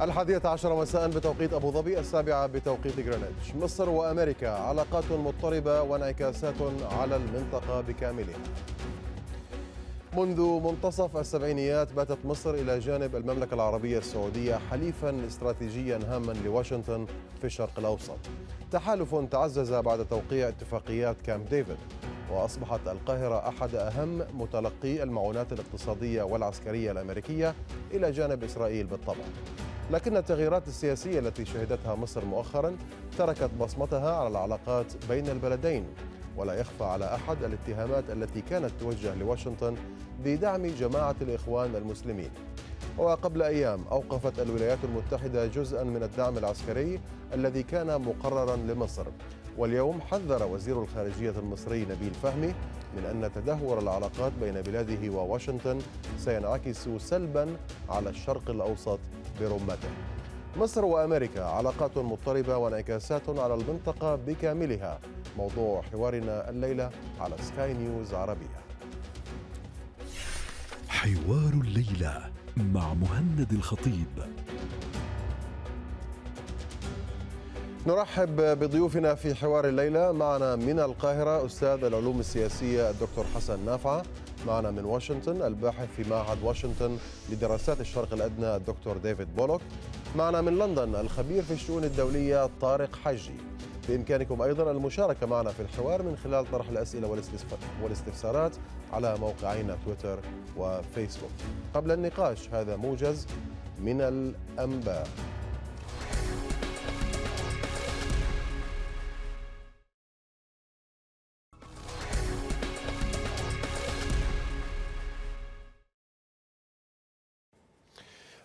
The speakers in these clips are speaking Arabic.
الحادية عشر مساء بتوقيت أبو ظبي السابعة بتوقيت جرينتش مصر وأمريكا علاقات مضطربة وانعكاسات على المنطقة بكاملها منذ منتصف السبعينيات باتت مصر إلى جانب المملكة العربية السعودية حليفا استراتيجيا هاما لواشنطن في الشرق الأوسط تحالف تعزز بعد توقيع اتفاقيات كامب ديفيد وأصبحت القاهرة أحد أهم متلقي المعونات الاقتصادية والعسكرية الأمريكية إلى جانب إسرائيل بالطبع لكن التغييرات السياسية التي شهدتها مصر مؤخرا تركت بصمتها على العلاقات بين البلدين ولا يخفى على أحد الاتهامات التي كانت توجه لواشنطن بدعم جماعة الإخوان المسلمين وقبل أيام أوقفت الولايات المتحدة جزءا من الدعم العسكري الذي كان مقررا لمصر واليوم حذر وزير الخارجية المصري نبيل فهمي من أن تدهور العلاقات بين بلاده وواشنطن سينعكس سلبا على الشرق الأوسط برمته مصر وأمريكا علاقات مضطربة وانعكاسات على المنطقة بكاملها موضوع حوارنا الليلة على سكاي نيوز عربية حوار الليلة مع مهند الخطيب نرحب بضيوفنا في حوار الليلة معنا من القاهرة أستاذ العلوم السياسية الدكتور حسن نافعة معنا من واشنطن الباحث في معهد واشنطن لدراسات الشرق الأدنى الدكتور ديفيد بولوك معنا من لندن الخبير في الشؤون الدولية طارق حجي بإمكانكم أيضا المشاركة معنا في الحوار من خلال طرح الأسئلة والاستفسارات على موقعينا تويتر وفيسبوك قبل النقاش هذا موجز من الأنباء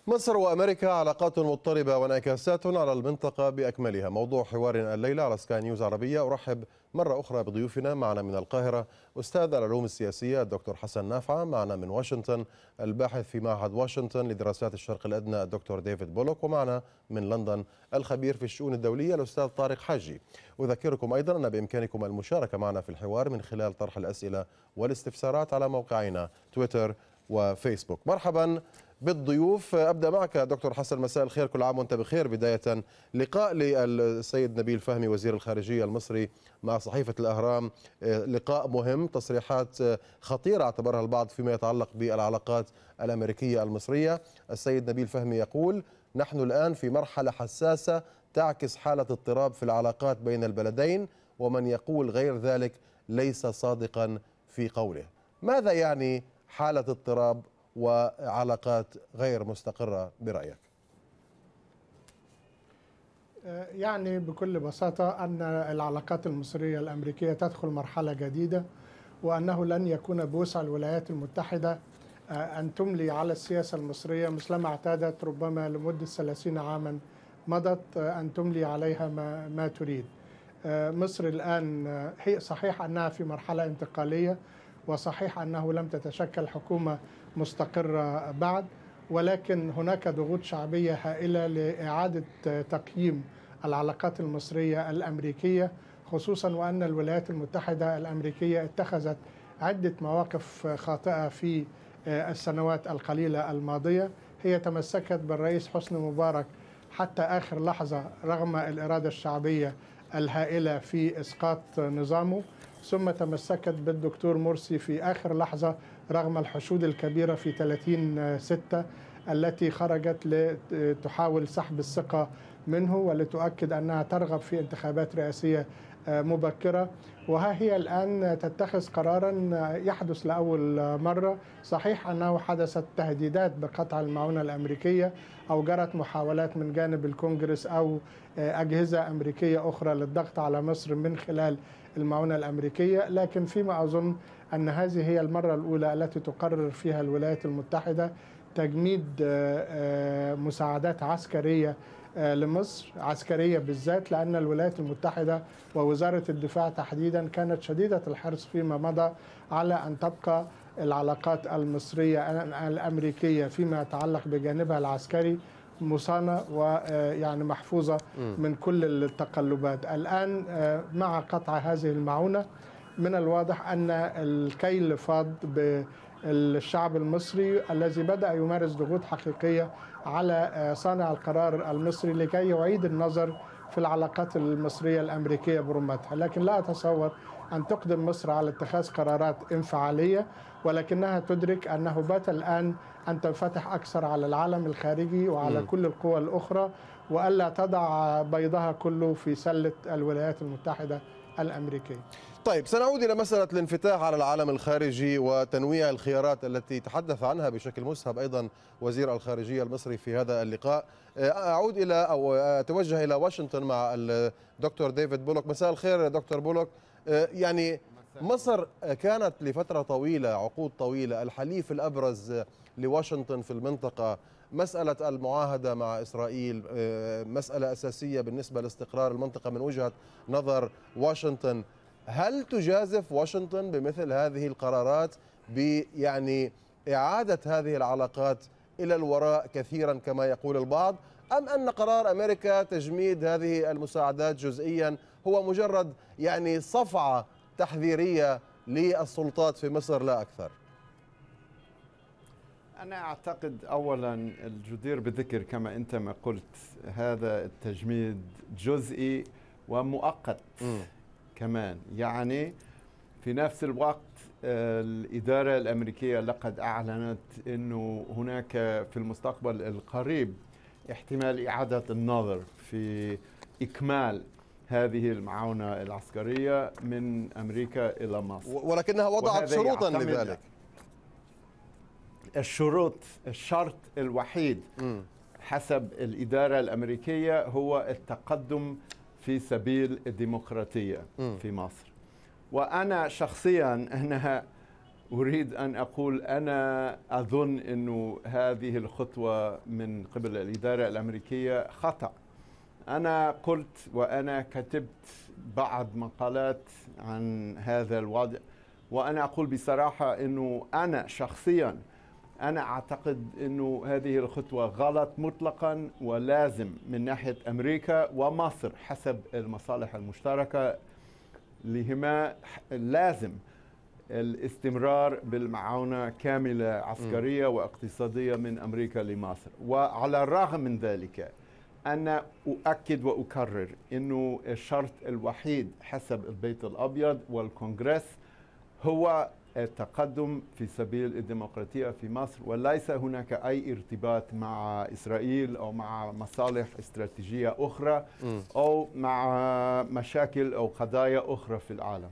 مصر وأمريكا علاقات مضطربة وانعكاسات على المنطقة بأكملها موضوع حوار الليلة على سكاي نيوز عربية أرحب مرة أخرى بضيوفنا معنا من القاهرة أستاذ العلوم السياسية الدكتور حسن نافعة معنا من واشنطن الباحث في معهد واشنطن لدراسات الشرق الأدنى الدكتور ديفيد بولوك ومعنا من لندن الخبير في الشؤون الدولية الأستاذ طارق حاجي أذكركم أيضا أن بإمكانكم المشاركة معنا في الحوار من خلال طرح الأسئلة والاستفسارات على موقعنا تويتر وفيسبوك مرحبا بالضيوف ابدا معك دكتور حسن مساء الخير كل عام وانت بخير بدايه لقاء للسيد نبيل فهمي وزير الخارجيه المصري مع صحيفه الاهرام لقاء مهم تصريحات خطيره اعتبرها البعض فيما يتعلق بالعلاقات الامريكيه المصريه السيد نبيل فهمي يقول نحن الان في مرحله حساسه تعكس حاله اضطراب في العلاقات بين البلدين ومن يقول غير ذلك ليس صادقا في قوله ماذا يعني حاله اضطراب وعلاقات غير مستقرة برأيك آه، يعني بكل بساطة أن العلاقات المصرية الأمريكية تدخل مرحلة جديدة وأنه لن يكون بوسع الولايات المتحدة آه، أن تملي على السياسة المصرية مثلما اعتادت ربما لمدة 30 عاما مضت آه، أن تملي عليها ما, ما تريد مصر الآن هي صحيح أنها في مرحلة انتقالية وصحيح أنه لم تتشكل حكومة مستقرة بعد ولكن هناك ضغوط شعبية هائلة لإعادة تقييم العلاقات المصرية الأمريكية خصوصا وأن الولايات المتحدة الأمريكية اتخذت عدة مواقف خاطئة في آه، السنوات القليلة الماضية هي تمسكت بالرئيس حسني مبارك حتى آخر لحظة رغم الإرادة الشعبية الهائلة في إسقاط نظامه ثم تمسكت بالدكتور مرسي في آخر لحظة رغم الحشود الكبيرة في 30 ستة التي خرجت لتحاول سحب الثقة منه ولتؤكد أنها ترغب في انتخابات رئاسية آه، مبكرة وها هي الآن تتخذ قرارا آه، يحدث لأول مرة صحيح أنه حدثت تهديدات بقطع المعونة الأمريكية أو جرت محاولات من جانب الكونجرس أو آه، أجهزة أمريكية أخرى للضغط على مصر من خلال المعونة الأمريكية لكن فيما أظن أن هذه هي المرة الأولى التي تقرر فيها الولايات المتحدة تجميد آه، آه، مساعدات عسكرية آه، لمصر عسكرية بالذات لأن الولايات المتحدة ووزارة الدفاع تحديدا كانت شديدة الحرص فيما مضى على أن تبقى العلاقات المصرية الأمريكية فيما يتعلق بجانبها العسكري مصانة ويعني محفوظة من كل التقلبات الآن مع قطع هذه المعونة من الواضح أن الكيل فاض بالشعب المصري الذي بدأ يمارس ضغوط حقيقية على آه، صانع القرار المصري لكي يعيد النظر في العلاقات المصرية الأمريكية برمتها لكن لا أتصور أن تقدم مصر على اتخاذ قرارات انفعالية ولكنها تدرك أنه بات الآن أن تنفتح أكثر على العالم الخارجي وعلى م. كل القوى الأخرى وألا تضع بيضها كله في سلة الولايات المتحدة الأمريكية طيب سنعود إلى مسألة الانفتاح على العالم الخارجي وتنويع الخيارات التي تحدث عنها بشكل مسهب أيضا وزير الخارجية المصري في هذا اللقاء آه، أعود إلى أو أتوجه إلى واشنطن مع الدكتور ديفيد بولوك مساء الخير دكتور بولوك آه، يعني مصر كانت لفترة طويلة عقود طويلة الحليف الأبرز لواشنطن في المنطقة مسألة المعاهدة مع إسرائيل آه، مسألة أساسية بالنسبة لاستقرار المنطقة من وجهة نظر واشنطن هل تجازف واشنطن بمثل هذه القرارات بيعني إعادة هذه العلاقات إلى الوراء كثيرا كما يقول البعض أم أن قرار أمريكا تجميد هذه المساعدات جزئيا هو مجرد يعني صفعة تحذيرية للسلطات في مصر لا أكثر أنا أعتقد أولا الجدير بذكر كما أنت ما قلت هذا التجميد جزئي ومؤقت م. كمان يعني في نفس الوقت آه، الإدارة الأمريكية لقد أعلنت أنه هناك في المستقبل القريب احتمال إعادة النظر في إكمال هذه المعاونة العسكرية من أمريكا إلى مصر ولكنها وضعت شروطا لذلك الشروط الشرط الوحيد م. حسب الإدارة الأمريكية هو التقدم في سبيل الديمقراطية م. في مصر وأنا شخصيا أنا أريد أن أقول أنا أظن أنه هذه الخطوة من قبل الإدارة الأمريكية خطأ أنا قلت وأنا كتبت بعض مقالات عن هذا الوضع وأنا أقول بصراحة أنه أنا شخصياً أنا أعتقد أنه هذه الخطوة غلط مطلقا ولازم من ناحية أمريكا ومصر حسب المصالح المشتركة لهما لازم الاستمرار بالمعاونة كاملة عسكرية واقتصادية من أمريكا لمصر وعلى الرغم من ذلك أنا أؤكد وأكرر أنه الشرط الوحيد حسب البيت الأبيض والكونغرس هو التقدم في سبيل الديمقراطية في مصر وليس هناك أي ارتباط مع إسرائيل أو مع مصالح استراتيجية أخرى أو مع مشاكل أو قضايا أخرى في العالم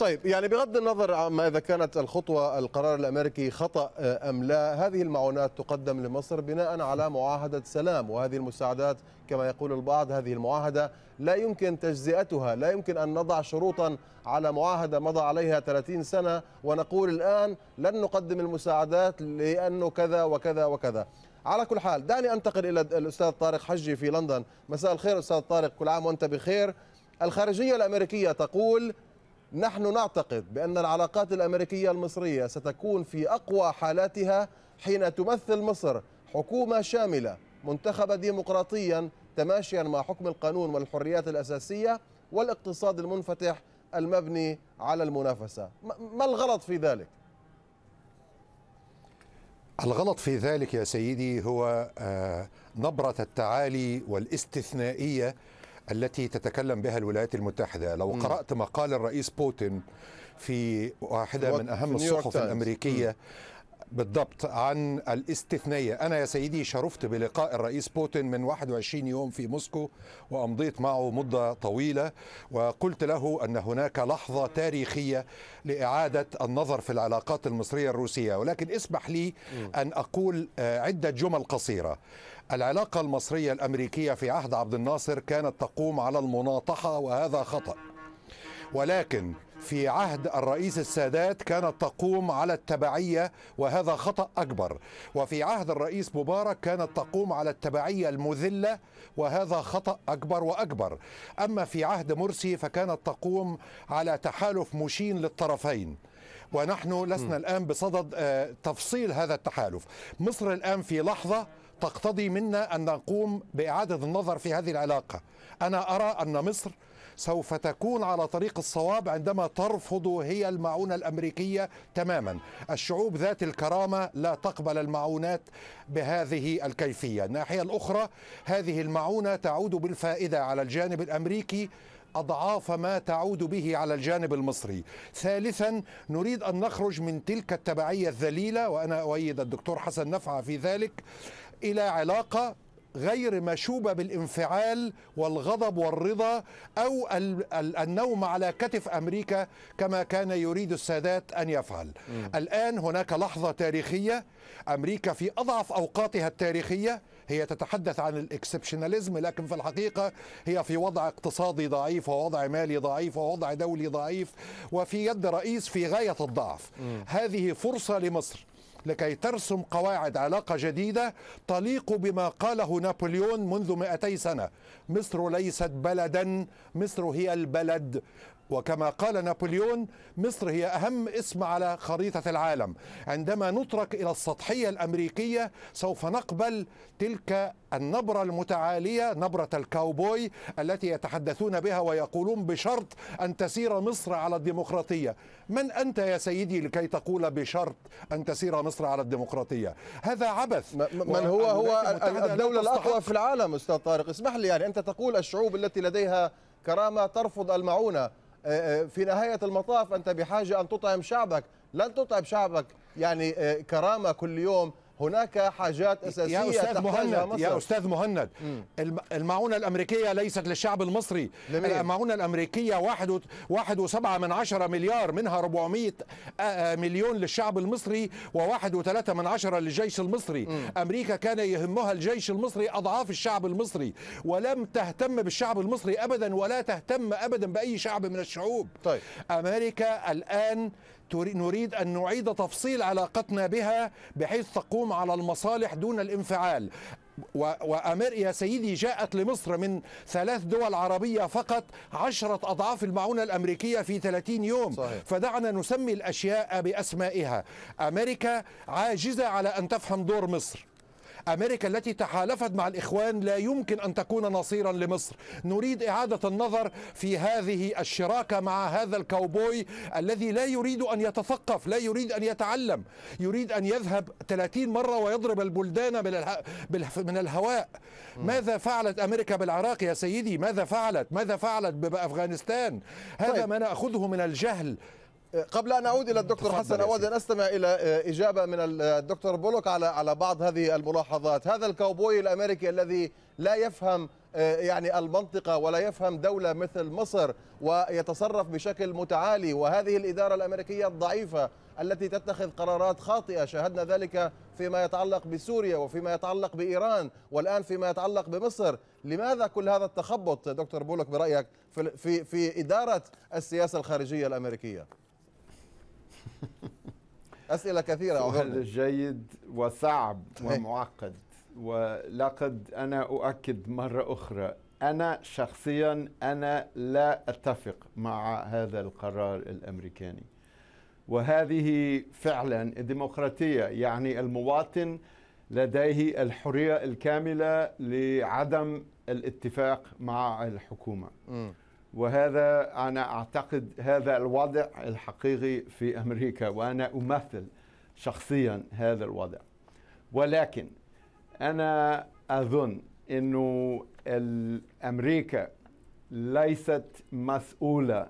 طيب يعني بغض النظر عما اذا كانت الخطوه القرار الامريكي خطا آه، ام لا هذه المعونات تقدم لمصر بناء على معاهده سلام وهذه المساعدات كما يقول البعض هذه المعاهده لا يمكن تجزئتها لا يمكن ان نضع شروطا على معاهده مضى عليها 30 سنه ونقول الان لن نقدم المساعدات لانه كذا وكذا وكذا على كل حال دعني انتقل الى الاستاذ طارق حجي في لندن مساء الخير استاذ طارق كل عام وانت بخير الخارجيه الامريكيه تقول نحن نعتقد بأن العلاقات الأمريكية المصرية ستكون في أقوى حالاتها حين تمثل مصر حكومة شاملة منتخبة ديمقراطيا تماشيا مع حكم القانون والحريات الأساسية والاقتصاد المنفتح المبني على المنافسة ما الغلط في ذلك؟ الغلط في ذلك يا سيدي هو آه، نبرة التعالي والاستثنائية التي تتكلم بها الولايات المتحدة لو قرأت مقال الرئيس بوتين في واحدة من أهم الصحف الأمريكية بالضبط عن الاستثنية أنا يا سيدي شرفت بلقاء الرئيس بوتين من 21 يوم في موسكو وأمضيت معه مدة طويلة وقلت له أن هناك لحظة تاريخية لإعادة النظر في العلاقات المصرية الروسية ولكن اسمح لي أن أقول آه، عدة جمل قصيرة العلاقة المصرية الأمريكية في عهد عبد الناصر كانت تقوم على المناطحة وهذا خطأ ولكن في عهد الرئيس السادات كانت تقوم على التبعية وهذا خطأ أكبر وفي عهد الرئيس مبارك كانت تقوم على التبعية المذلة وهذا خطأ أكبر وأكبر أما في عهد مرسي فكانت تقوم على تحالف مشين للطرفين ونحن لسنا الآن بصدد آه، تفصيل هذا التحالف مصر الآن في لحظة تقتضي منا ان نقوم باعاده النظر في هذه العلاقه انا ارى ان مصر سوف تكون على طريق الصواب عندما ترفض هي المعونه الامريكيه تماما الشعوب ذات الكرامه لا تقبل المعونات بهذه الكيفيه الناحيه الاخرى هذه المعونه تعود بالفائده على الجانب الامريكي اضعاف ما تعود به على الجانب المصري. ثالثا نريد ان نخرج من تلك التبعيه الذليله وانا اؤيد الدكتور حسن نفعه في ذلك الى علاقه غير مشوبة بالانفعال والغضب والرضا أو النوم على كتف أمريكا كما كان يريد السادات أن يفعل م. الآن هناك لحظة تاريخية أمريكا في أضعف أوقاتها التاريخية هي تتحدث عن الاكسبشناليزم لكن في الحقيقة هي في وضع اقتصادي ضعيف ووضع مالي ضعيف ووضع دولي ضعيف وفي يد رئيس في غاية الضعف م. هذه فرصة لمصر لكي ترسم قواعد علاقة جديدة تليق بما قاله نابليون منذ 200 سنة مصر ليست بلدا مصر هي البلد وكما قال نابليون مصر هي أهم اسم على خريطة العالم عندما نترك إلى السطحية الأمريكية سوف نقبل تلك النبرة المتعالية نبرة الكاوبوي التي يتحدثون بها ويقولون بشرط أن تسير مصر على الديمقراطية من أنت يا سيدي لكي تقول بشرط أن تسير مصر على الديمقراطية هذا عبث من هو هو الدولة الأقوى في العالم أستاذ طارق اسمح لي يعني أنت تقول الشعوب التي لديها كرامة ترفض المعونة آه، آه، في نهاية المطاف أنت بحاجة أن تطعم شعبك لن تطعم شعبك يعني آه، كرامة كل يوم هناك حاجات اساسيه يا استاذ مهند مصر. يا استاذ مهند المعونه الامريكيه ليست للشعب المصري لمين؟ المعونه الامريكيه واحد واحد وسبعة من عشرة مليار منها 400 مليون للشعب المصري وواحد وثلاثة من عشرة للجيش المصري م. امريكا كان يهمها الجيش المصري اضعاف الشعب المصري ولم تهتم بالشعب المصري ابدا ولا تهتم ابدا باي شعب من الشعوب طيب. امريكا الان نريد أن نعيد تفصيل علاقتنا بها بحيث تقوم على المصالح دون الانفعال وأمر يا سيدي جاءت لمصر من ثلاث دول عربية فقط عشرة أضعاف المعونة الأمريكية في 30 يوم صحيح. فدعنا نسمي الأشياء بأسمائها أمريكا عاجزة على أن تفهم دور مصر أمريكا التي تحالفت مع الإخوان لا يمكن أن تكون نصيرا لمصر نريد إعادة النظر في هذه الشراكة مع هذا الكاوبوي الذي لا يريد أن يتثقف لا يريد أن يتعلم يريد أن يذهب 30 مرة ويضرب البلدان من الهواء ماذا فعلت أمريكا بالعراق يا سيدي ماذا فعلت ماذا فعلت بأفغانستان هذا طيب. ما نأخذه من الجهل قبل ان اعود الى الدكتور حسن اود ان استمع الى آه، اجابه من آه، الدكتور بولوك على على بعض هذه الملاحظات، هذا الكاوبوي الامريكي الذي لا يفهم آه، يعني المنطقه ولا يفهم دوله مثل مصر ويتصرف بشكل متعالي وهذه الاداره الامريكيه الضعيفه التي تتخذ قرارات خاطئه، شاهدنا ذلك فيما يتعلق بسوريا وفيما يتعلق بايران والان فيما يتعلق بمصر، لماذا كل هذا التخبط دكتور بولوك برايك في في, في اداره السياسه الخارجيه الامريكيه؟ اسئله كثيره سؤال جيد وصعب ومعقد ولقد انا اؤكد مره اخرى انا شخصيا انا لا اتفق مع هذا القرار الامريكاني وهذه فعلا الديمقراطيه يعني المواطن لديه الحريه الكامله لعدم الاتفاق مع الحكومه م. وهذا أنا أعتقد هذا الوضع الحقيقي في أمريكا وأنا أمثل شخصيا هذا الوضع ولكن أنا أظن أنه أمريكا ليست مسؤولة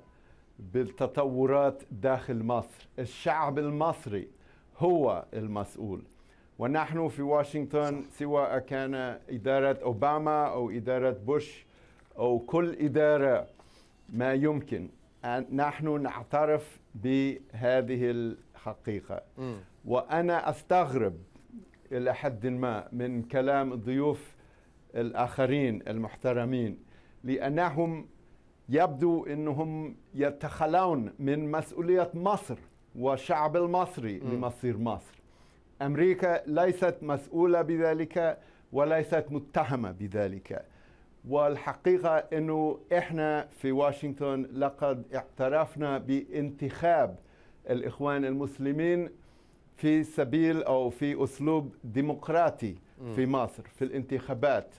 بالتطورات داخل مصر الشعب المصري هو المسؤول ونحن في واشنطن سواء كان إدارة أوباما أو إدارة بوش أو كل إدارة ما يمكن أن نحن نعترف بهذه الحقيقة وأنا أستغرب إلى حد ما من كلام الضيوف الآخرين المحترمين لأنهم يبدو أنهم يتخلون من مسؤولية مصر والشعب المصري م. لمصير مصر أمريكا ليست مسؤولة بذلك وليست متهمة بذلك والحقيقة أنه إحنا في واشنطن لقد اعترفنا بانتخاب الإخوان المسلمين في سبيل أو في أسلوب ديمقراطي في مصر في الانتخابات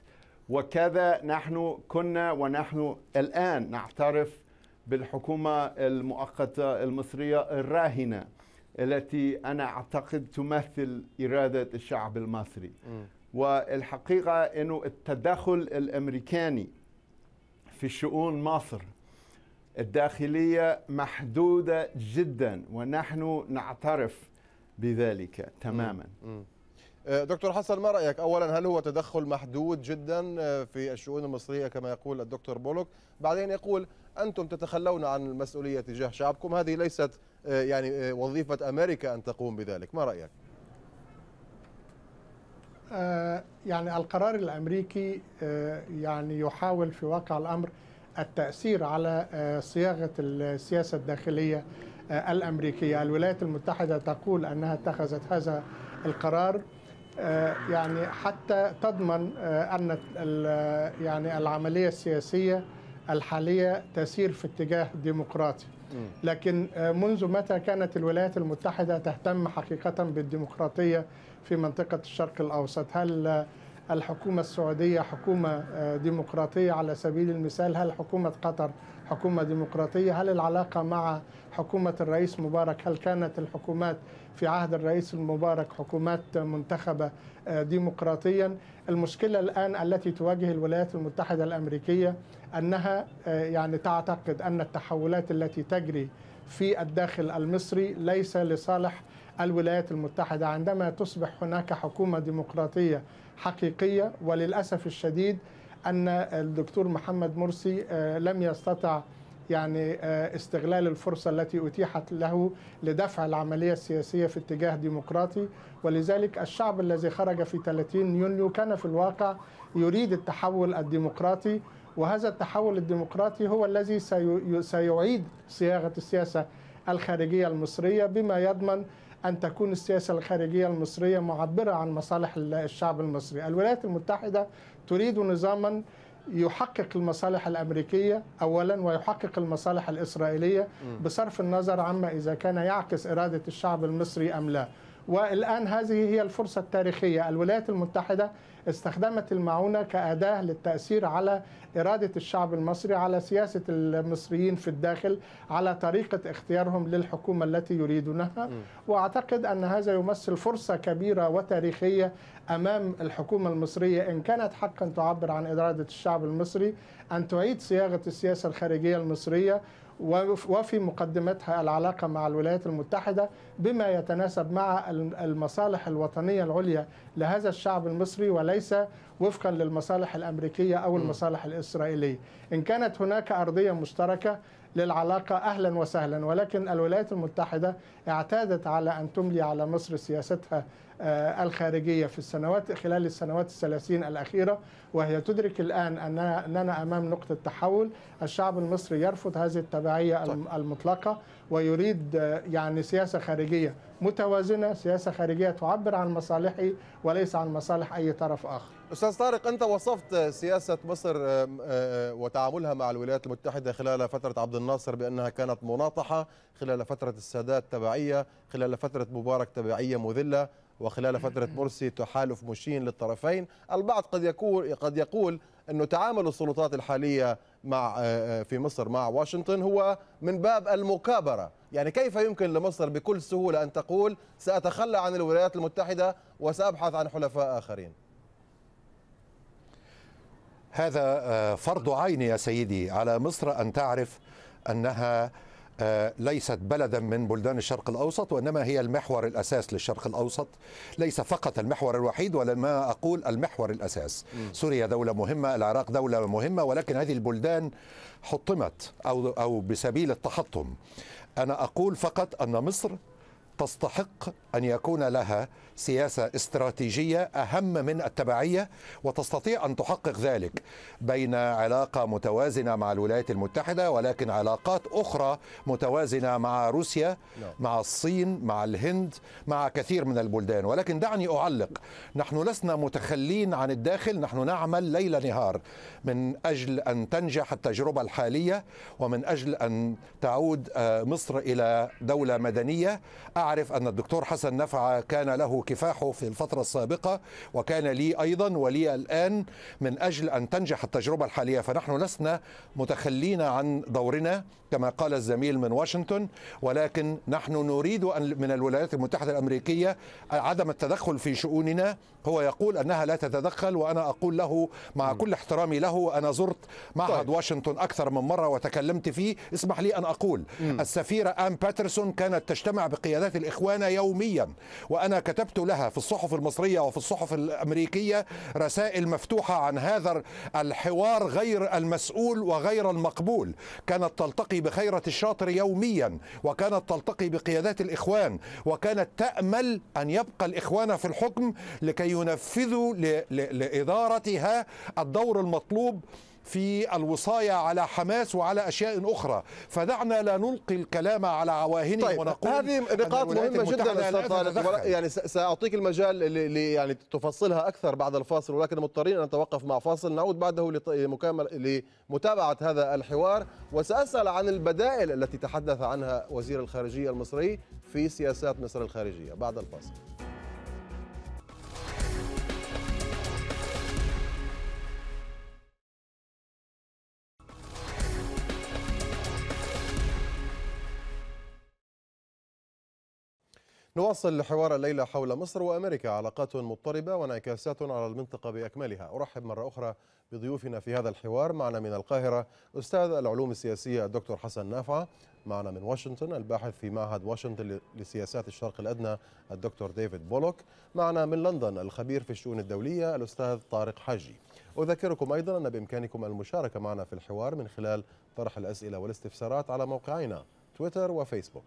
وكذا نحن كنا ونحن الآن نعترف بالحكومة المؤقتة المصرية الراهنة التي أنا أعتقد تمثل إرادة الشعب المصري م. والحقيقة أنه التدخل الأمريكاني في شؤون مصر الداخلية محدودة جدا ونحن نعترف بذلك تماما آه، دكتور حسن ما رأيك أولا هل هو تدخل محدود جدا آه، في الشؤون المصرية كما يقول الدكتور بولوك بعدين يقول أنتم تتخلون عن المسؤولية تجاه شعبكم هذه ليست آه، يعني وظيفة أمريكا أن تقوم بذلك ما رأيك؟ آه، يعني القرار الامريكي آه، يعني يحاول في واقع الامر التاثير على آه، صياغه السياسه الداخليه الامريكيه، الولايات المتحده تقول انها اتخذت هذا القرار يعني حتى تضمن ان يعني العمليه السياسيه الحاليه تسير في اتجاه ديمقراطي. لكن منذ متى كانت الولايات المتحده تهتم حقيقه بالديمقراطيه في منطقة الشرق الأوسط هل الحكومة السعودية حكومة آه، ديمقراطية على سبيل المثال هل حكومة قطر حكومة ديمقراطية هل العلاقة مع حكومة الرئيس مبارك هل كانت الحكومات في عهد الرئيس المبارك حكومات منتخبة آه، ديمقراطيا المشكلة الآن التي تواجه الولايات المتحدة الأمريكية أنها آه، يعني تعتقد أن التحولات التي تجري في الداخل المصري ليس لصالح الولايات المتحدة عندما تصبح هناك حكومة ديمقراطية حقيقية وللأسف الشديد أن الدكتور محمد مرسي آه، لم يستطع يعني آه، استغلال الفرصة التي أتيحت له لدفع العملية السياسية في اتجاه ديمقراطي ولذلك الشعب الذي خرج في 30 يونيو كان في الواقع يريد التحول الديمقراطي وهذا التحول الديمقراطي هو الذي سيعيد صياغة السياسة الخارجية المصرية بما يضمن أن تكون السياسة الخارجية المصرية معبرة عن مصالح الشعب المصري الولايات المتحدة تريد نظاما يحقق المصالح الأمريكية أولا ويحقق المصالح الإسرائيلية بصرف النظر عما إذا كان يعكس إرادة الشعب المصري أم لا والآن هذه هي الفرصة التاريخية الولايات المتحدة استخدمت المعونة كأداة للتأثير على إرادة الشعب المصري على سياسة المصريين في الداخل على طريقة اختيارهم للحكومة التي يريدونها وأعتقد أن هذا يمثل فرصة كبيرة وتاريخية أمام الحكومة المصرية إن كانت حقا تعبر عن إرادة الشعب المصري أن تعيد صياغة السياسة الخارجية المصرية وفي مقدمتها العلاقة مع الولايات المتحدة بما يتناسب مع المصالح الوطنية العليا لهذا الشعب المصري وليس وفقا للمصالح الأمريكية أو المصالح الإسرائيلية إن كانت هناك أرضية مشتركة للعلاقة أهلا وسهلا ولكن الولايات المتحدة اعتادت على أن تملي على مصر سياستها آه، الخارجية في السنوات خلال السنوات الثلاثين الأخيرة وهي تدرك الآن أننا أمام نقطة تحول الشعب المصري يرفض هذه التبعية طيب. المطلقة ويريد آه، يعني سياسة خارجية متوازنة سياسة خارجية تعبر عن مصالحه وليس عن مصالح أي طرف آخر أستاذ طارق أنت وصفت سياسة مصر آه، وتعاملها مع الولايات المتحدة خلال فترة عبد الناصر بأنها كانت مناطحة خلال فترة السادات تبعية خلال فترة مبارك تبعية مذلة وخلال فترة مرسي تحالف مشين للطرفين البعض قد يقول قد يقول أنه تعامل السلطات الحالية مع آه، آه، في مصر مع واشنطن هو من باب المكابرة يعني كيف يمكن لمصر بكل سهولة أن تقول سأتخلى عن الولايات المتحدة وسأبحث عن حلفاء آخرين هذا آه، فرض عين يا سيدي على مصر أن تعرف أنها آه، ليست بلدا من بلدان الشرق الاوسط وانما هي المحور الاساس للشرق الاوسط ليس فقط المحور الوحيد ولما اقول المحور الاساس سوريا دوله مهمه العراق دوله مهمه ولكن هذه البلدان حطمت او او بسبيل التحطم انا اقول فقط ان مصر تستحق ان يكون لها سياسه استراتيجيه اهم من التبعيه وتستطيع ان تحقق ذلك بين علاقه متوازنه مع الولايات المتحده ولكن علاقات اخرى متوازنه مع روسيا نعم. مع الصين مع الهند مع كثير من البلدان ولكن دعني اعلق نحن لسنا متخلين عن الداخل نحن نعمل ليل نهار من اجل ان تنجح التجربه الحاليه ومن اجل ان تعود آه، مصر الى دوله مدنيه اعرف ان الدكتور حسن نفعه كان له كفاحه في الفترة السابقة وكان لي أيضا ولي الآن من أجل أن تنجح التجربة الحالية فنحن لسنا متخلين عن دورنا كما قال الزميل من واشنطن ولكن نحن نريد أن من الولايات المتحدة الأمريكية عدم التدخل في شؤوننا هو يقول أنها لا تتدخل وأنا أقول له مع كل احترامي له أنا زرت معهد طيب. واشنطن أكثر من مرة وتكلمت فيه اسمح لي أن أقول السفيرة آن باترسون كانت تجتمع بقيادات الإخوان يوميا وأنا كتبت كتبت لها في الصحف المصرية وفي الصحف الأمريكية رسائل مفتوحة عن هذا الحوار غير المسؤول وغير المقبول كانت تلتقي بخيرة الشاطر يوميا وكانت تلتقي بقيادات الإخوان وكانت تأمل أن يبقى الإخوان في الحكم لكي ينفذوا لإدارتها الدور المطلوب في الوصاية على حماس وعلى أشياء أخرى فدعنا لا نلقي الكلام على عواهنه طيب ونقول هذه نقاط مهمة جدا يعني سأعطيك المجال اللي يعني تفصلها أكثر بعد الفاصل ولكن مضطرين أن نتوقف مع فاصل نعود بعده لمكامل لمتابعة هذا الحوار وسأسأل عن البدائل التي تحدث عنها وزير الخارجية المصري في سياسات مصر الخارجية بعد الفاصل نواصل حوار الليلة حول مصر وأمريكا علاقات مضطربة وانعكاسات على المنطقة بأكملها أرحب مرة أخرى بضيوفنا في هذا الحوار معنا من القاهرة أستاذ العلوم السياسية الدكتور حسن نافعة معنا من واشنطن الباحث في معهد واشنطن لسياسات الشرق الأدنى الدكتور ديفيد بولوك معنا من لندن الخبير في الشؤون الدولية الأستاذ طارق حاجي أذكركم أيضا أن بإمكانكم المشاركة معنا في الحوار من خلال طرح الأسئلة والاستفسارات على موقعينا تويتر وفيسبوك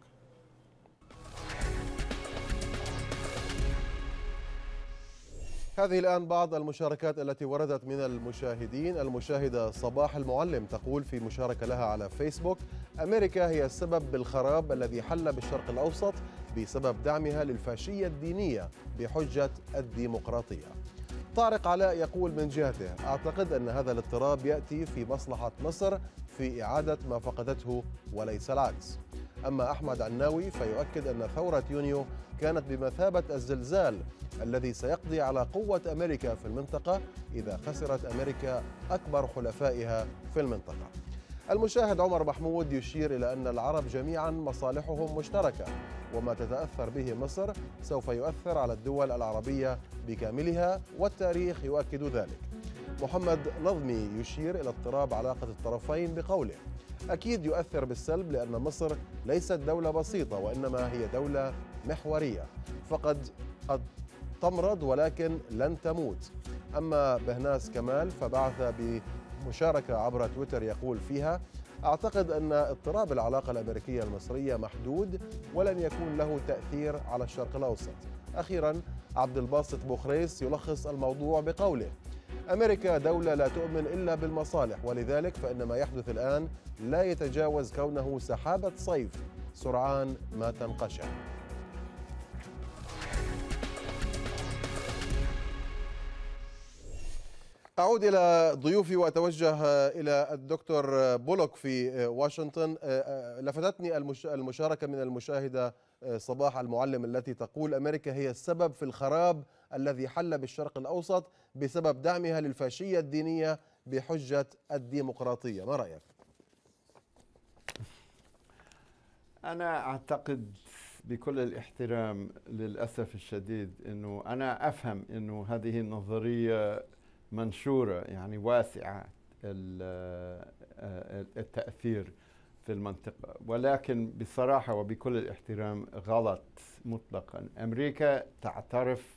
هذه الآن بعض المشاركات التي وردت من المشاهدين المشاهدة صباح المعلم تقول في مشاركة لها على فيسبوك أمريكا هي السبب بالخراب الذي حل بالشرق الأوسط بسبب دعمها للفاشية الدينية بحجة الديمقراطية طارق علاء يقول من جهته أعتقد أن هذا الاضطراب يأتي في مصلحة مصر في إعادة ما فقدته وليس العكس أما أحمد عناوي فيؤكد أن ثورة يونيو كانت بمثابة الزلزال الذي سيقضي على قوة أمريكا في المنطقة إذا خسرت أمريكا أكبر حلفائها في المنطقة المشاهد عمر محمود يشير إلى أن العرب جميعا مصالحهم مشتركة وما تتأثر به مصر سوف يؤثر على الدول العربية بكاملها والتاريخ يؤكد ذلك محمد نظمي يشير إلى اضطراب علاقة الطرفين بقوله أكيد يؤثر بالسلب لأن مصر ليست دولة بسيطة وإنما هي دولة محورية فقد قد تمرض ولكن لن تموت أما بهناس كمال فبعث بمشاركة عبر تويتر يقول فيها أعتقد أن اضطراب العلاقة الأمريكية المصرية محدود ولن يكون له تأثير على الشرق الأوسط أخيرا عبد الباسط بوخريس يلخص الموضوع بقوله أمريكا دولة لا تؤمن إلا بالمصالح ولذلك فإن ما يحدث الآن لا يتجاوز كونه سحابة صيف سرعان ما تنقشع أعود إلى ضيوفي وأتوجه إلى الدكتور بولوك في واشنطن لفتتني المشاركة من المشاهدة آه، صباح المعلم التي تقول أمريكا هي السبب في الخراب الذي حل بالشرق الأوسط بسبب دعمها للفاشية الدينية بحجة الديمقراطية ما رأيك؟ أنا أعتقد بكل الاحترام للأسف الشديد أنه أنا أفهم أنه هذه النظرية منشورة يعني واسعة آه، التأثير في المنطقة ولكن بصراحة وبكل الاحترام غلط مطلقا أمريكا تعترف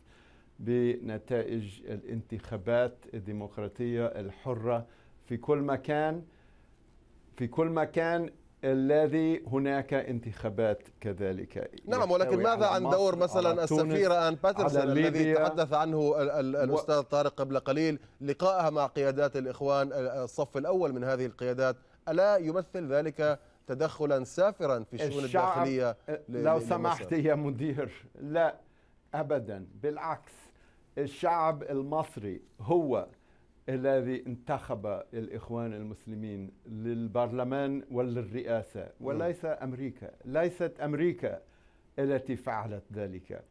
بنتائج الانتخابات الديمقراطية الحرة في كل مكان في كل مكان الذي هناك انتخابات كذلك نعم ولكن ماذا عن دور مثلا السفيرة آن باترسون الذي تحدث عنه ال ال الأستاذ طارق قبل قليل لقائها مع قيادات الإخوان الصف الأول من هذه القيادات ألا يمثل ذلك تدخلا سافرا في الشؤون الداخلية لو سمحت يا مدير لا أبدا بالعكس الشعب المصري هو الذي انتخب الإخوان المسلمين للبرلمان وللرئاسة وليس أمريكا ليست أمريكا التي فعلت ذلك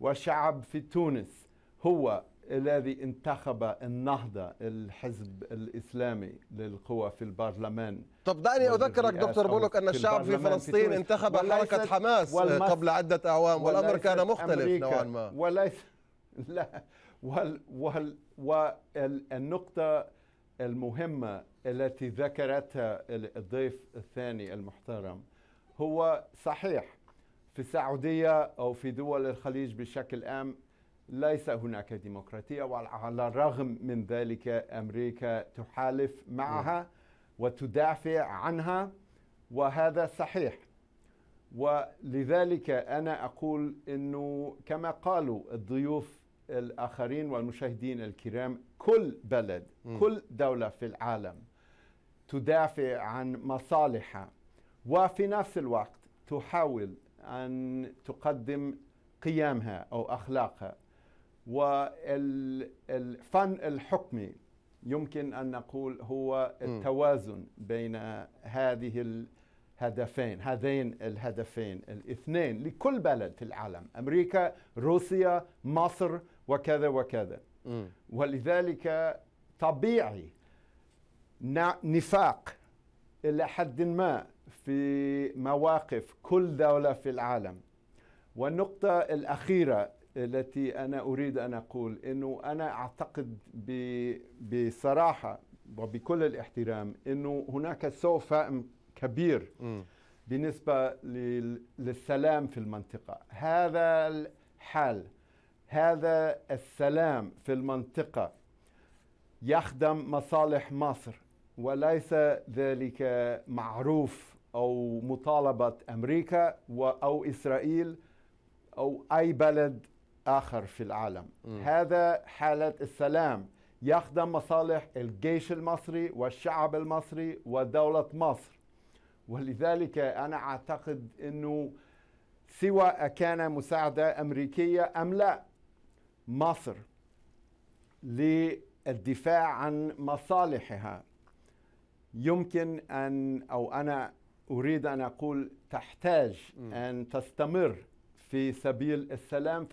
والشعب في تونس هو الذي انتخب النهضة الحزب الإسلامي للقوى في البرلمان طب دعني أذكرك دكتور بولوك أن الشعب في, في فلسطين في انتخب حركة حماس قبل عدة أعوام والأمر كان مختلف نوعا ما وليس لا وال وال والنقطة المهمة التي ذكرتها الضيف الثاني المحترم هو صحيح في السعودية أو في دول الخليج بشكل عام ليس هناك ديمقراطية وعلى الرغم من ذلك أمريكا تحالف معها نعم. وتدافع عنها وهذا صحيح ولذلك انا اقول انه كما قالوا الضيوف الاخرين والمشاهدين الكرام كل بلد م. كل دوله في العالم تدافع عن مصالحها وفي نفس الوقت تحاول ان تقدم قيمها او اخلاقها والفن الحكمي يمكن ان نقول هو التوازن بين هذه هدفين هذين الهدفين الاثنين لكل بلد في العالم أمريكا روسيا مصر وكذا وكذا م. ولذلك طبيعي نفاق إلى حد ما في مواقف كل دولة في العالم والنقطة الأخيرة التي أنا أريد أن أقول أنه أنا أعتقد بصراحة وبكل الاحترام أنه هناك سوء فهم كبير م. بالنسبة للسلام في المنطقة هذا الحال هذا السلام في المنطقة يخدم مصالح مصر وليس ذلك معروف أو مطالبة أمريكا أو إسرائيل أو أي بلد آخر في العالم م. هذا حالة السلام يخدم مصالح الجيش المصري والشعب المصري ودولة مصر ولذلك أنا أعتقد أنه سواء كان مساعدة أمريكية أم لا مصر للدفاع عن مصالحها يمكن أن أو أنا أريد أن أقول تحتاج أن تستمر في سبيل السلام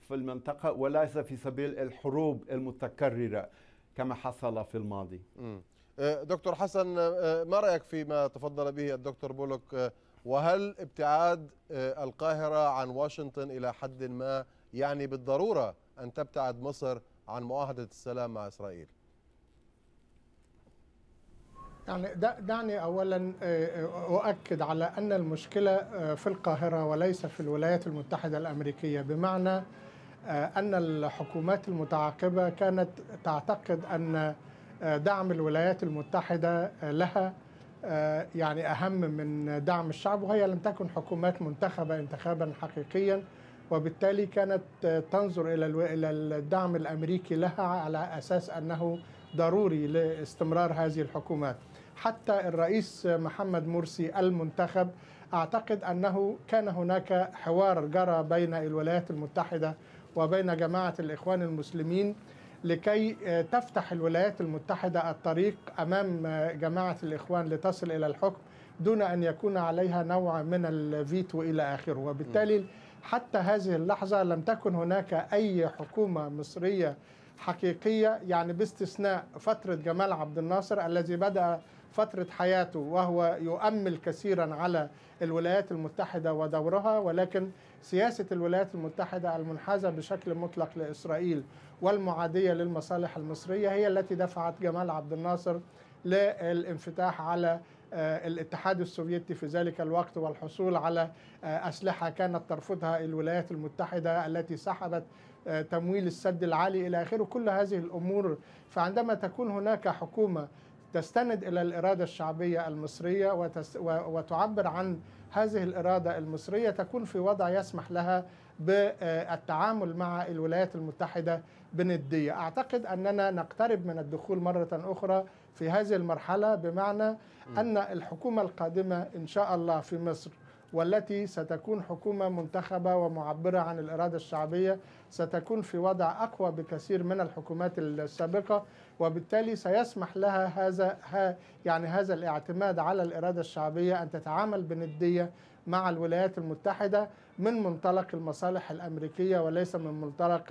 في المنطقة وليس في سبيل الحروب المتكررة كما حصل في الماضي م. آه، دكتور حسن آه، آه، ما رايك فيما تفضل به الدكتور بولوك وهل ابتعاد القاهره عن واشنطن الى حد ما يعني بالضروره ان تبتعد مصر عن معاهده السلام مع اسرائيل؟ يعني دعني اولا اؤكد على ان المشكله في القاهره وليس في الولايات المتحده الامريكيه بمعنى ان الحكومات المتعاقبه كانت تعتقد ان دعم الولايات المتحدة لها آه، يعني أهم من دعم الشعب وهي لم تكن حكومات منتخبة انتخابا حقيقيا وبالتالي كانت آه، تنظر إلى إلى الدعم الأمريكي لها على أساس أنه ضروري لاستمرار هذه الحكومات حتى الرئيس محمد مرسي المنتخب أعتقد أنه كان هناك حوار جرى بين الولايات المتحدة وبين جماعة الإخوان المسلمين لكي آه، تفتح الولايات المتحدة الطريق أمام آه، جماعة الإخوان لتصل إلى الحكم دون أن يكون عليها نوع من الفيتو إلى آخره وبالتالي حتى هذه اللحظة لم تكن هناك أي حكومة مصرية حقيقية يعني باستثناء فترة جمال عبد الناصر الذي بدأ فترة حياته وهو يؤمل كثيرا على الولايات المتحدة ودورها ولكن سياسة الولايات المتحدة المنحازة بشكل مطلق لإسرائيل والمعادية للمصالح المصرية هي التي دفعت جمال عبد الناصر للانفتاح على آه، الاتحاد السوفيتي في ذلك الوقت والحصول على آه، أسلحة كانت ترفضها الولايات المتحدة التي سحبت آه، تمويل السد العالي إلى آخره كل هذه الأمور فعندما تكون هناك حكومة تستند إلى الإرادة الشعبية المصرية وتعبر عن هذه الإرادة المصرية تكون في وضع يسمح لها بالتعامل مع الولايات المتحدة بندية أعتقد أننا نقترب من الدخول مرة أخرى في هذه المرحلة بمعنى أن الحكومة القادمة إن شاء الله في مصر والتي ستكون حكومة منتخبة ومعبرة عن الإرادة الشعبية ستكون في وضع أقوى بكثير من الحكومات السابقة وبالتالي سيسمح لها هذا يعني هذا الاعتماد على الإرادة الشعبية أن تتعامل بندية مع الولايات المتحدة من منطلق المصالح الأمريكية وليس من منطلق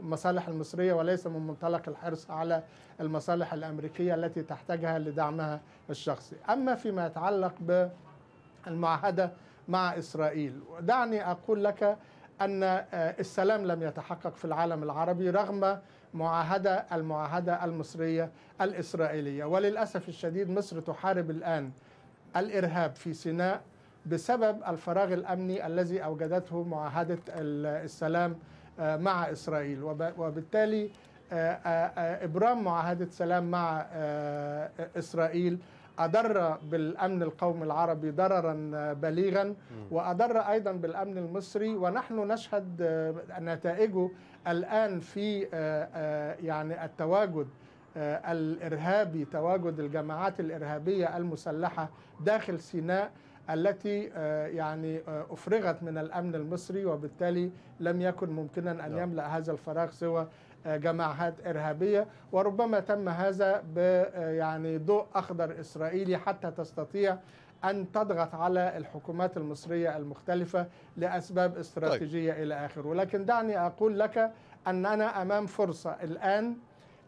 المصالح المصرية وليس من منطلق الحرص على المصالح الأمريكية التي تحتاجها لدعمها الشخصي أما فيما يتعلق بالمعاهدة مع إسرائيل دعني أقول لك أن آه، السلام لم يتحقق في العالم العربي رغم معاهدة المعاهدة المصرية الإسرائيلية وللأسف الشديد مصر تحارب الآن الإرهاب في سيناء بسبب الفراغ الأمني الذي أوجدته معاهدة السلام آه، مع إسرائيل وبالتالي آه، آه، إبرام معاهدة سلام مع إسرائيل أضر بالأمن القومي العربي ضررا بليغا وأضر أيضا بالأمن المصري ونحن نشهد نتائجه الآن في آه، آه، يعني التواجد آه، الإرهابي تواجد الجماعات الإرهابية المسلحة داخل سيناء التي يعني أفرغت من الأمن المصري وبالتالي لم يكن ممكنا أن نعم. يملأ هذا الفراغ سوى جماعات إرهابية وربما تم هذا يعني ضوء أخضر إسرائيلي حتى تستطيع أن تضغط على الحكومات المصرية المختلفة لأسباب طيب. استراتيجية طيب. إلى آخره ولكن دعني أقول لك أننا أمام فرصة الآن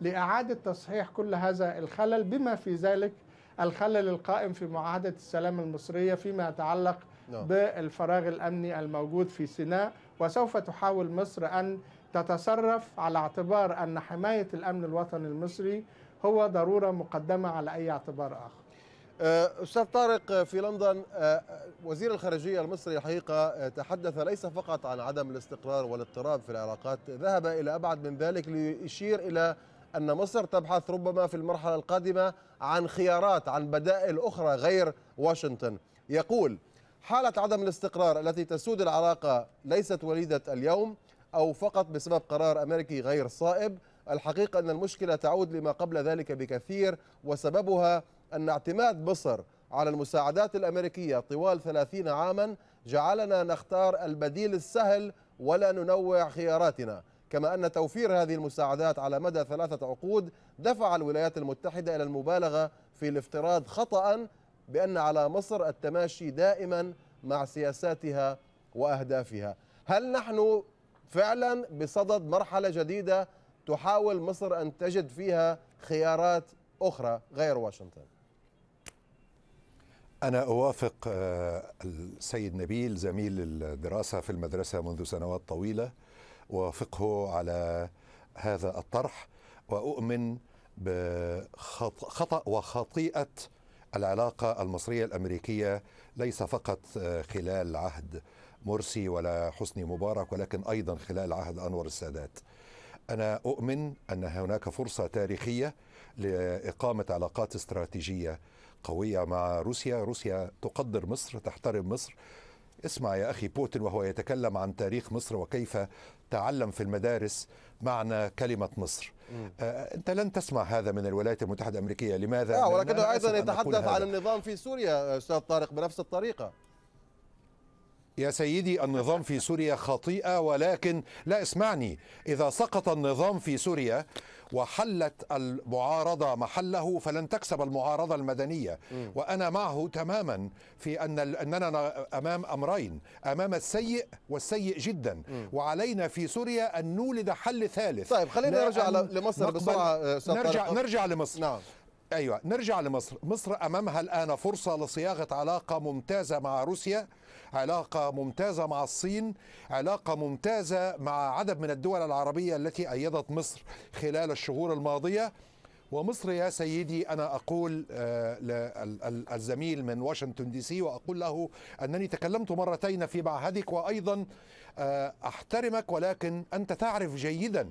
لإعادة تصحيح كل هذا الخلل بما في ذلك الخلل القائم في معاهدة السلام المصرية فيما يتعلق نعم. بالفراغ الأمني الموجود في سيناء وسوف تحاول مصر أن تتصرف على اعتبار أن حماية الأمن الوطني المصري هو ضرورة مقدمة على أي اعتبار آخر آه، استاذ طارق آه، في لندن آه، وزير الخارجيه المصري الحقيقه تحدث ليس فقط عن عدم الاستقرار والاضطراب في العلاقات ذهب الى ابعد من ذلك ليشير الى ان مصر تبحث ربما في المرحله القادمه عن خيارات عن بدائل اخرى غير واشنطن يقول حاله عدم الاستقرار التي تسود العلاقه ليست وليده اليوم او فقط بسبب قرار امريكي غير صائب الحقيقه ان المشكله تعود لما قبل ذلك بكثير وسببها أن اعتماد مصر على المساعدات الأمريكية طوال 30 عاما جعلنا نختار البديل السهل ولا ننوع خياراتنا كما أن توفير هذه المساعدات على مدى ثلاثة عقود دفع الولايات المتحدة إلى المبالغة في الافتراض خطأ بأن على مصر التماشي دائما مع سياساتها وأهدافها هل نحن فعلا بصدد مرحلة جديدة تحاول مصر أن تجد فيها خيارات أخرى غير واشنطن أنا أوافق آه، السيد نبيل زميل الدراسة في المدرسة منذ سنوات طويلة وافقه على هذا الطرح وأؤمن بخطأ وخطيئة العلاقة المصرية الأمريكية ليس فقط آه، خلال عهد مرسي ولا حسني مبارك ولكن أيضا خلال عهد أنور السادات أنا أؤمن أن هناك فرصة تاريخية لإقامة علاقات استراتيجية قوية مع روسيا روسيا تقدر مصر تحترم مصر اسمع يا أخي بوتين وهو يتكلم عن تاريخ مصر وكيف تعلم في المدارس معنى كلمة مصر آه، أنت لن تسمع هذا من الولايات المتحدة الأمريكية لماذا؟ آه، ولكنه أيضا يتحدث عن النظام في سوريا أستاذ طارق بنفس الطريقة يا سيدي النظام في سوريا خطيئة ولكن لا اسمعني إذا سقط النظام في سوريا وحلت المعارضة محله فلن تكسب المعارضة المدنية م. وأنا معه تماما في أن أننا أمام أمرين أمام السيء والسيء جدا م. وعلينا في سوريا أن نولد حل ثالث طيب خلينا آه، نرجع لمصر بسرعة نرجع, نرجع لمصر نعم ايوه نرجع لمصر، مصر امامها الان فرصه لصياغه علاقه ممتازه مع روسيا علاقة ممتازة مع الصين علاقة ممتازة مع عدد من الدول العربية التي أيدت مصر خلال الشهور الماضية ومصر يا سيدي انا اقول آه، للزميل من واشنطن دي سي واقول له انني تكلمت مرتين في معهدك وايضا آه، احترمك ولكن انت تعرف جيدا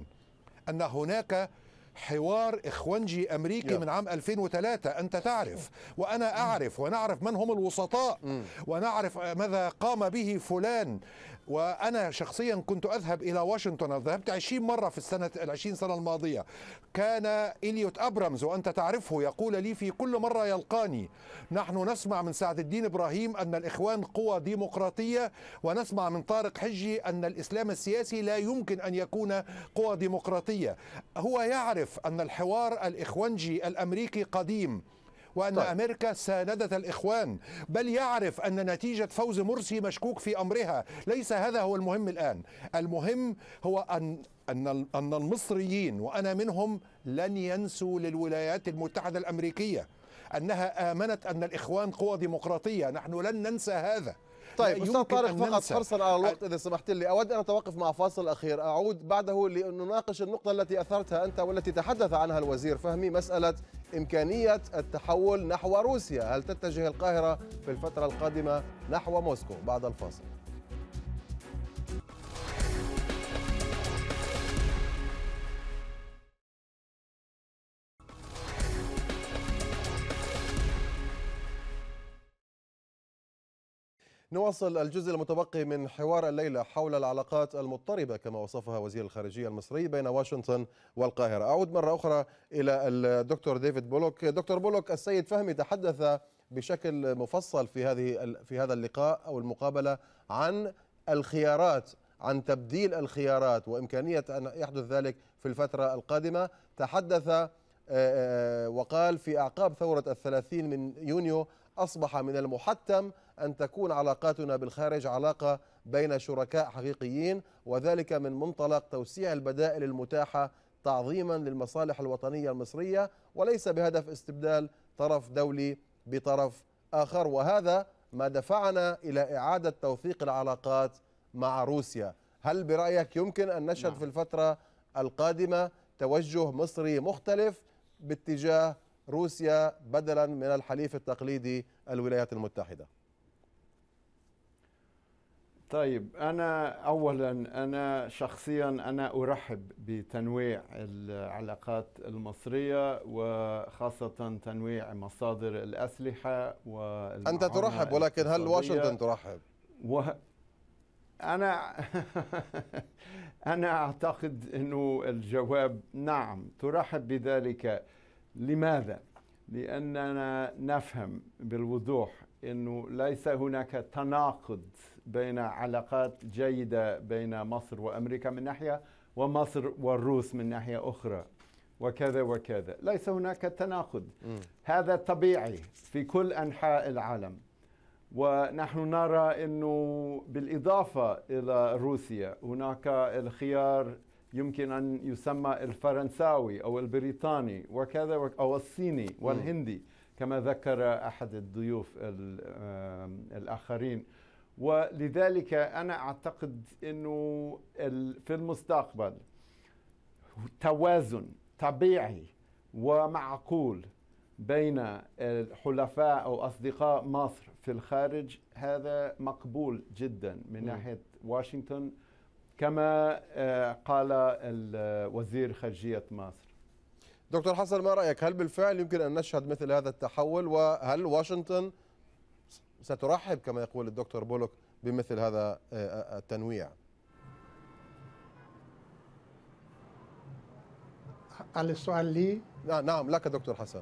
ان هناك حوار إخوانجي أمريكي من عام 2003 أنت تعرف وأنا أعرف ونعرف من هم الوسطاء ونعرف ماذا قام به فلان وانا شخصيا كنت اذهب الى واشنطن ذهبت 20 مره في السنه ال 20 سنه الماضيه كان اليوت ابرامز وانت تعرفه يقول لي في كل مره يلقاني نحن نسمع من سعد الدين ابراهيم ان الاخوان قوى ديمقراطيه ونسمع من طارق حجي ان الاسلام السياسي لا يمكن ان يكون قوى ديمقراطيه هو يعرف ان الحوار الاخوانجي الامريكي قديم وأن طيب. أمريكا ساندت الإخوان بل يعرف أن نتيجة فوز مرسي مشكوك في أمرها ليس هذا هو المهم الآن المهم هو أن أن أن المصريين وأنا منهم لن ينسوا للولايات المتحدة الأمريكية أنها آمنت أن الإخوان قوى ديمقراطية نحن لن ننسى هذا طيب استاذ طارق فقط حرصا على الوقت اذا سمحت لي اود ان اتوقف مع فاصل اخير اعود بعده لنناقش النقطه التي اثرتها انت والتي تحدث عنها الوزير فهمي مساله إمكانية التحول نحو روسيا هل تتجه القاهرة في الفترة القادمة نحو موسكو بعد الفاصل نواصل الجزء المتبقي من حوار الليلة حول العلاقات المضطربة كما وصفها وزير الخارجية المصري بين واشنطن والقاهرة أعود مرة أخرى إلى الدكتور ديفيد بولوك دكتور بولوك السيد فهمي تحدث بشكل مفصل في هذه في هذا اللقاء أو المقابلة عن الخيارات عن تبديل الخيارات وإمكانية أن يحدث ذلك في الفترة القادمة تحدث آه، آه، وقال في أعقاب ثورة الثلاثين من يونيو أصبح من المحتم أن تكون علاقاتنا بالخارج علاقة بين شركاء حقيقيين وذلك من منطلق توسيع البدائل المتاحة تعظيما للمصالح الوطنية المصرية وليس بهدف استبدال طرف دولي بطرف آخر وهذا ما دفعنا إلى إعادة توثيق العلاقات مع روسيا هل برأيك يمكن أن نشهد نعم. في الفترة القادمة توجه مصري مختلف باتجاه روسيا بدلا من الحليف التقليدي الولايات المتحدة طيب أنا أولا أنا شخصيا أنا أرحب بتنويع العلاقات المصرية وخاصة تنويع مصادر الأسلحة أنت ترحب ولكن هل واشنطن ترحب؟ و... أنا أنا أعتقد أنه الجواب نعم ترحب بذلك لماذا؟ لأننا نفهم بالوضوح أنه ليس هناك تناقض بين علاقات جيدة بين مصر وأمريكا من ناحية ومصر والروس من ناحية أخرى وكذا وكذا ليس هناك تناقض هذا طبيعي في كل أنحاء العالم ونحن نرى أنه بالإضافة إلى روسيا هناك الخيار يمكن أن يسمى الفرنساوي أو البريطاني وكذا أو الصيني والهندي كما ذكر أحد الضيوف الآخرين ولذلك انا اعتقد انه في المستقبل توازن طبيعي ومعقول بين الحلفاء او اصدقاء مصر في الخارج هذا مقبول جدا من ناحيه واشنطن كما آه، قال وزير خارجيه مصر دكتور حسن ما رايك هل بالفعل يمكن ان نشهد مثل هذا التحول وهل واشنطن سترحب كما يقول الدكتور بولوك بمثل هذا آه، آه، التنويع على السؤال لي؟ نعم لك دكتور حسن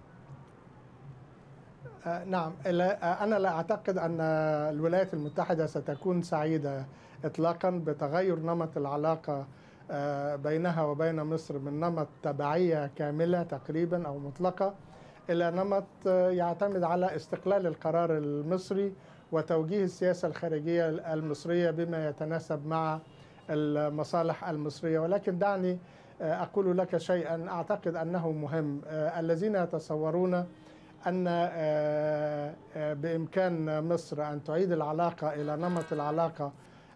آه، نعم أنا لا أعتقد أن الولايات المتحدة ستكون سعيدة إطلاقا بتغير نمط العلاقة بينها وبين مصر من نمط تبعية كاملة تقريبا أو مطلقة إلى نمط آه، يعتمد على استقلال القرار المصري وتوجيه السياسة الخارجية المصرية بما يتناسب مع المصالح المصرية ولكن دعني آه، أقول لك شيئا أعتقد أنه مهم آه، الذين يتصورون أن بإمكان مصر أن تعيد العلاقة إلى نمط العلاقة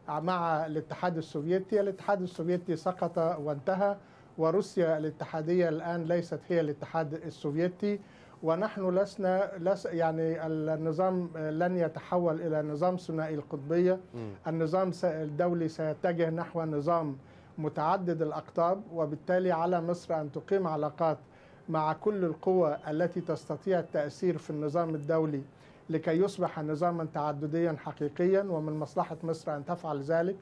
مع الاتحاد السوفيتي الاتحاد السوفيتي سقط وانتهى وروسيا الاتحادية الآن ليست هي الاتحاد السوفيتي ونحن لسنا لس يعني النظام لن يتحول الى نظام ثنائي القطبيه النظام الدولي سيتجه نحو نظام متعدد الاقطاب وبالتالي على مصر ان تقيم علاقات مع كل القوى التي تستطيع التاثير في النظام الدولي لكي يصبح نظاما تعدديا حقيقيا ومن مصلحه مصر ان تفعل ذلك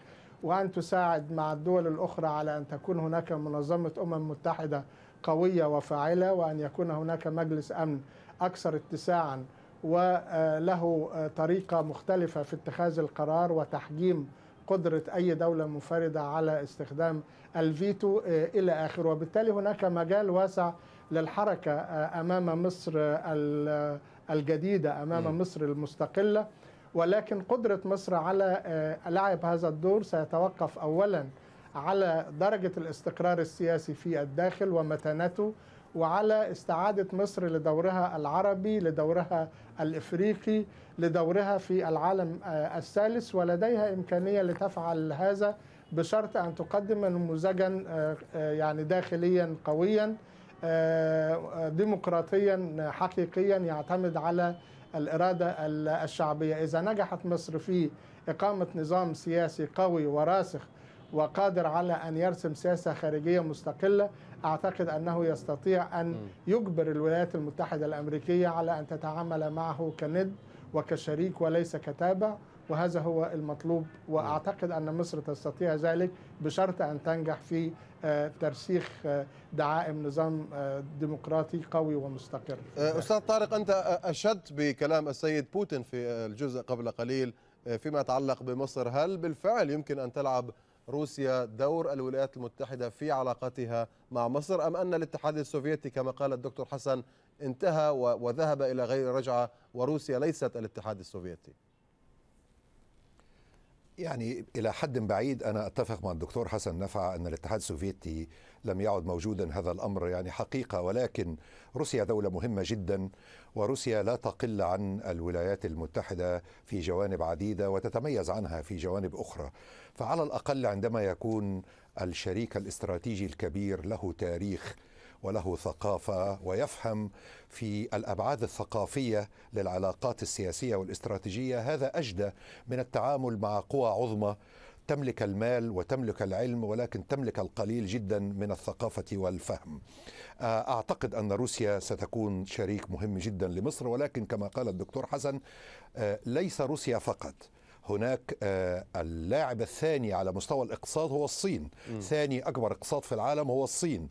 وان تساعد مع الدول الاخرى على ان تكون هناك منظمه امم متحده قوية وفاعلة وأن يكون هناك مجلس أمن أكثر اتساعا وله طريقة مختلفة في اتخاذ القرار وتحجيم قدرة أي دولة منفردة على استخدام الفيتو إلى آخره وبالتالي هناك مجال واسع للحركة أمام مصر الجديدة أمام م. مصر المستقلة ولكن قدرة مصر على آه، لعب هذا الدور سيتوقف أولاً على درجة الاستقرار السياسي في الداخل ومتانته وعلى استعادة مصر لدورها العربي لدورها الإفريقي لدورها في العالم آه، الثالث ولديها إمكانية لتفعل هذا بشرط أن تقدم نموذجا آه، آه، يعني داخليا قويا ديمقراطيا حقيقيا يعتمد على الإرادة الشعبية إذا نجحت مصر في إقامة نظام سياسي قوي وراسخ وقادر على أن يرسم سياسة خارجية مستقلة أعتقد أنه يستطيع أن يجبر الولايات المتحدة الأمريكية على أن تتعامل معه كند وكشريك وليس كتابع وهذا هو المطلوب واعتقد ان مصر تستطيع ذلك بشرط ان تنجح في آه، ترسيخ آه، دعائم نظام آه، ديمقراطي قوي ومستقر. استاذ طارق انت اشدت بكلام السيد بوتين في الجزء قبل قليل فيما يتعلق بمصر، هل بالفعل يمكن ان تلعب روسيا دور الولايات المتحدة في علاقتها مع مصر أم أن الاتحاد السوفيتي كما قال الدكتور حسن انتهى وذهب إلى غير رجعة وروسيا ليست الاتحاد السوفيتي يعني إلى حد بعيد أنا أتفق مع الدكتور حسن نفع أن الاتحاد السوفيتي لم يعد موجودا هذا الامر يعني حقيقه ولكن روسيا دوله مهمه جدا وروسيا لا تقل عن الولايات المتحده في جوانب عديده وتتميز عنها في جوانب اخرى فعلى الاقل عندما يكون الشريك الاستراتيجي الكبير له تاريخ وله ثقافه ويفهم في الابعاد الثقافيه للعلاقات السياسيه والاستراتيجيه هذا اجدى من التعامل مع قوى عظمى تملك المال وتملك العلم ولكن تملك القليل جدا من الثقافه والفهم. آه، اعتقد ان روسيا ستكون شريك مهم جدا لمصر ولكن كما قال الدكتور حسن آه، ليس روسيا فقط. هناك آه، اللاعب الثاني على مستوى الاقتصاد هو الصين م. ثاني أكبر اقتصاد في العالم هو الصين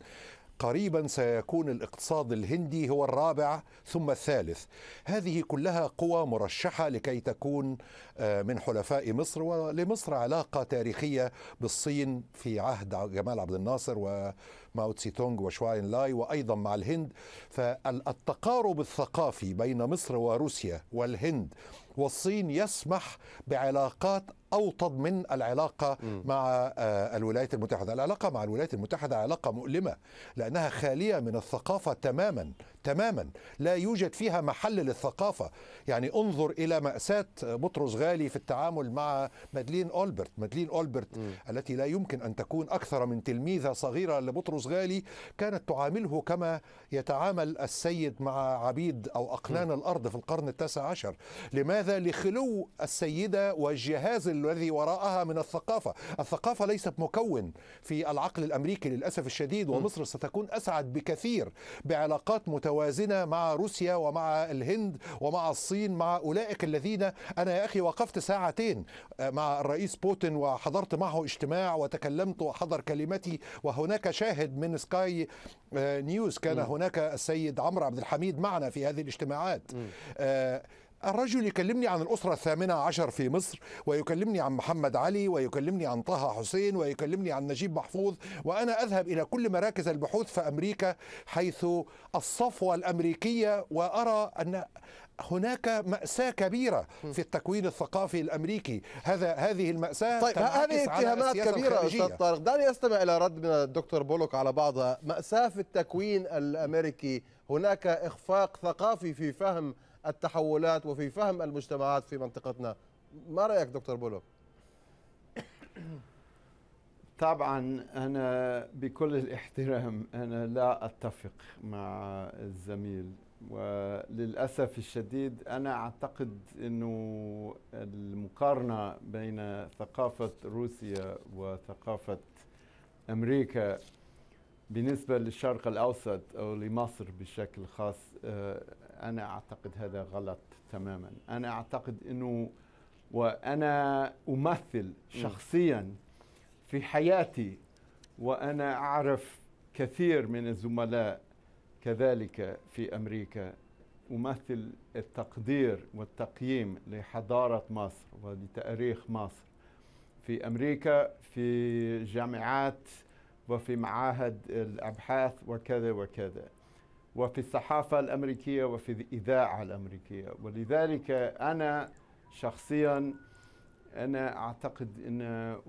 قريبا سيكون الاقتصاد الهندي هو الرابع ثم الثالث هذه كلها قوى مرشحه لكي تكون آه، من حلفاء مصر ولمصر علاقه تاريخيه بالصين في عهد جمال عبد الناصر و ماو تسي تونغ وشواين لاي وأيضا مع الهند فالتقارب الثقافي بين مصر وروسيا والهند والصين يسمح بعلاقات أوطد من العلاقة م. مع آه، الولايات المتحدة العلاقة مع الولايات المتحدة علاقة مؤلمة لأنها خالية من الثقافة تماما تماما لا يوجد فيها محل للثقافة يعني انظر إلى مأساة بطرس غالي في التعامل مع مادلين أولبرت مادلين أولبرت م. التي لا يمكن أن تكون أكثر من تلميذة صغيرة لبطرس غالي كانت تعامله كما يتعامل السيد مع عبيد أو أقنان الأرض في القرن التاسع عشر لماذا لخلو السيدة والجهاز الذي وراءها من الثقافة الثقافة ليست مكون في العقل الأمريكي للأسف الشديد ومصر ستكون أسعد بكثير بعلاقات متوازنة مع روسيا ومع الهند ومع الصين مع أولئك الذين أنا يا أخي وقفت ساعتين آه، مع الرئيس بوتين وحضرت معه اجتماع وتكلمت وحضر كلمتي وهناك شاهد واحد من سكاي آه، نيوز كان م. هناك السيد عمرو عبد الحميد معنا في هذه الاجتماعات آه، الرجل يكلمني عن الأسرة الثامنة عشر في مصر ويكلمني عن محمد علي ويكلمني عن طه حسين ويكلمني عن نجيب محفوظ وأنا أذهب إلى كل مراكز البحوث في أمريكا حيث الصفوة الأمريكية وأرى أن هناك مأساة كبيرة في التكوين الثقافي الأمريكي هذا هذه المأساة طيب هذه اتهامات كبيرة أستاذ طارق دعني أستمع إلى رد من الدكتور بولوك على بعضها مأساة في التكوين الأمريكي هناك إخفاق ثقافي في فهم التحولات وفي فهم المجتمعات في منطقتنا ما رأيك دكتور بولوك؟ طبعا أنا بكل الاحترام أنا لا أتفق مع الزميل وللأسف الشديد أنا أعتقد أنه المقارنة بين ثقافة روسيا وثقافة أمريكا بالنسبة للشرق الأوسط أو لمصر بشكل خاص آه، أنا أعتقد هذا غلط تماما أنا أعتقد أنه وأنا أمثل شخصيا في حياتي وأنا أعرف كثير من الزملاء كذلك في امريكا امثل التقدير والتقييم لحضاره مصر ولتاريخ مصر في امريكا في جامعات وفي معاهد الابحاث وكذا وكذا وفي الصحافه الامريكيه وفي الاذاعه الامريكيه ولذلك انا شخصيا أنا أعتقد أن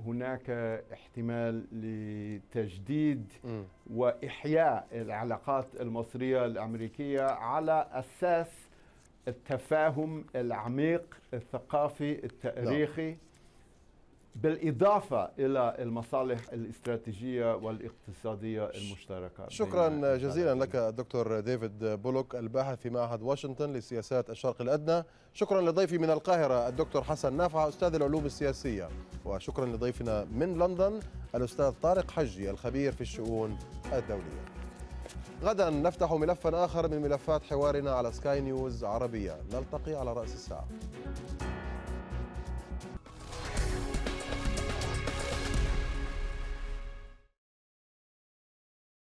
هناك احتمال لتجديد م. وإحياء العلاقات المصرية الأمريكية على أساس التفاهم العميق الثقافي التاريخي لا. بالإضافة إلى المصالح الاستراتيجية والاقتصادية المشتركة شكرا جزيلا لك دكتور ديفيد بولوك الباحث في معهد واشنطن لسياسات الشرق الأدنى شكرا لضيفي من القاهرة الدكتور حسن نافعة أستاذ العلوم السياسية وشكرا لضيفنا من لندن الأستاذ طارق حجي الخبير في الشؤون الدولية غدا نفتح ملفا آخر من ملفات حوارنا على سكاي نيوز عربية نلتقي على رأس الساعة